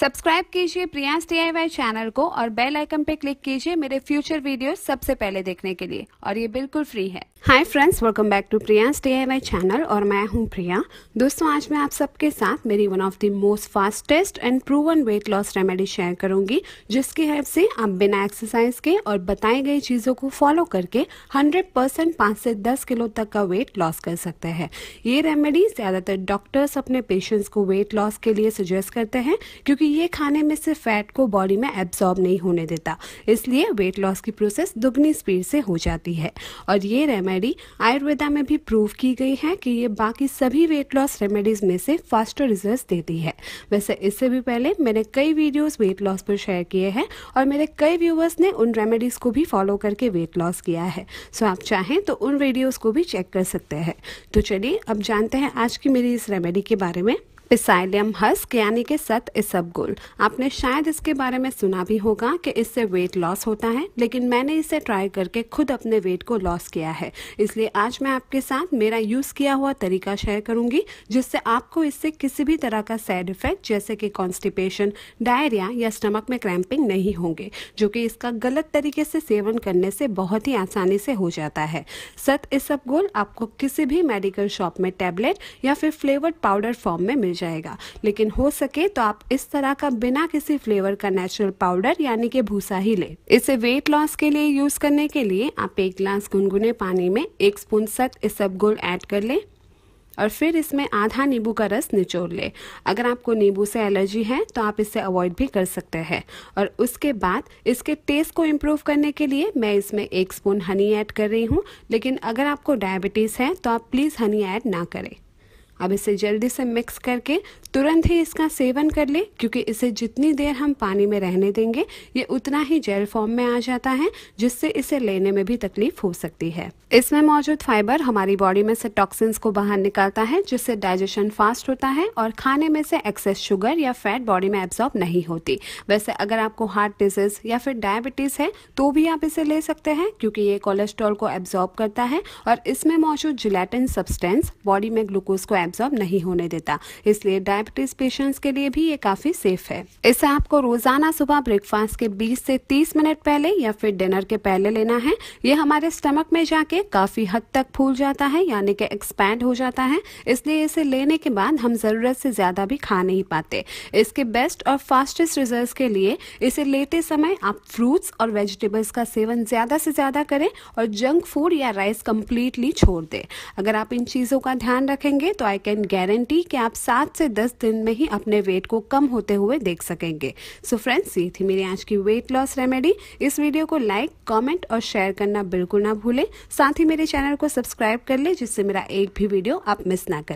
subscribe कीजिए prions T channel को और बेल आइकन पे क्लिक कीजिए मेरे फ्यूचर वीडियोस सबसे पहले देखने के लिए और ये बिल्कुल फ्री है hi friends welcome back to Priyansh T channel और मैं हूँ प्रिया दोस्तों आज मैं आप सबके साथ मेरी one of the most fastest and proven weight loss remedy share करूंगी जिसकी हेल्प से आप बिना एक्सरसाइज के और बताई गई चीज़ों को फॉलो करके हंड्रेड परसेंट पांच से दस किलो तक का वेट लॉस कर सकते हैं ये रेमेडी ज़्यादातर डॉक्टर्स अपने पेशेंट्स को वेट लॉस के लिए सजेस्ट करते हैं क्योंकि क्योंकि ये खाने में से फैट को बॉडी में एब्जॉर्ब नहीं होने देता इसलिए वेट लॉस की प्रोसेस दुगनी स्पीड से हो जाती है और ये रेमेडी आयुर्वेदा में भी प्रूव की गई है कि ये बाकी सभी वेट लॉस रेमेडीज़ में से फास्टर रिजल्ट देती है वैसे इससे भी पहले मैंने कई वीडियोज़ वेट लॉस पर शेयर किए हैं और मेरे कई व्यूवर्स ने उन रेमेडीज़ को भी फॉलो करके वेट लॉस किया है सो आप चाहें तो उन वीडियोज़ को भी चेक कर सकते हैं तो चलिए अब जानते हैं आज की मेरी इस रेमेडी के बारे में पिसाइलियम हस्क यानी कि सत इसबगुल आपने शायद इसके बारे में सुना भी होगा कि इससे वेट लॉस होता है लेकिन मैंने इसे ट्राई करके खुद अपने वेट को लॉस किया है इसलिए आज मैं आपके साथ मेरा यूज़ किया हुआ तरीका शेयर करूंगी जिससे आपको इससे किसी भी तरह का साइड इफेक्ट जैसे कि कॉन्स्टिपेशन डायरिया या स्टमक में क्रैम्पिंग नहीं होंगे जो कि इसका गलत तरीके से सेवन करने से बहुत ही आसानी से हो जाता है सत इसबगुल आपको किसी भी मेडिकल शॉप में टेबलेट या फिर फ्लेवर्ड पाउडर फॉर्म में मिल जाएगा लेकिन हो सके तो आप इस तरह का बिना किसी फ्लेवर का नेचुरल पाउडर यानी कि भूसा ही ले इसे वेट लॉस के लिए यूज करने के लिए आप एक ग्लास गुनगुने पानी में एक स्पून सख्त इसबगुल ऐड कर ले और फिर इसमें आधा नींबू का रस निचोड़ ले अगर आपको नींबू से एलर्जी है तो आप इसे अवॉइड भी कर सकते हैं और उसके बाद इसके टेस्ट को इम्प्रूव करने के लिए मैं इसमें एक स्पून हनी ऐड कर रही हूँ लेकिन अगर आपको डायबिटीज़ है तो आप प्लीज़ हनी ऐड ना करें अब इसे जल्दी से मिक्स करके तुरंत ही इसका सेवन कर लें क्योंकि इसे जितनी देर हम पानी में रहने देंगे ये उतना ही जेल फॉर्म में आ जाता है जिससे इसे लेने में भी तकलीफ हो सकती है इसमें मौजूद फाइबर हमारी बॉडी में से टॉक्सिन्स को बाहर निकालता है जिससे डाइजेशन फास्ट होता है और खाने में से एक्सेस शुगर या फैट बॉडी में एब्जॉर्ब नहीं होती वैसे अगर आपको हार्ट डिजीज या फिर डायबिटीज़ है तो भी आप इसे ले सकते हैं क्योंकि ये कोलेस्ट्रॉल को एब्जॉर्ब करता है और इसमें मौजूद जिलेटिन सब्सटेंस बॉडी में ग्लूकोज को एब्जॉर्ब नहीं होने देता इसलिए डायबिटीज पेशेंट्स के लिए भी ये काफी सेफ है इस ऐप को रोजाना सुबह ब्रेकफास्ट के 20 से 30 मिनट पहले या फिर डिनर के पहले लेना है ये हमारे स्टमक में जाके काफी हद तक फूल जाता है यानी कि एक्सपैंड हो जाता है इसलिए इसे लेने के बाद हम जरूरत से ज्यादा भी खा नहीं पाते इसके बेस्ट और फास्टेस्ट रिजल्ट के लिए इसे लेते समय आप फ्रूट्स और वेजिटेबल्स का सेवन ज्यादा से ज्यादा करें और जंक फूड या राइस कम्प्लीटली छोड़ दें अगर आप इन चीजों का ध्यान रखेंगे तो आई कैन गारंटी कि आप सात से दस दिन में ही अपने वेट को कम होते हुए देख सकेंगे सो फ्रेंड्स ये थी मेरी आज की वेट लॉस रेमेडी इस वीडियो को लाइक कमेंट और शेयर करना बिल्कुल ना भूलें साथ ही मेरे चैनल को सब्सक्राइब कर लें जिससे मेरा एक भी वीडियो आप मिस ना करें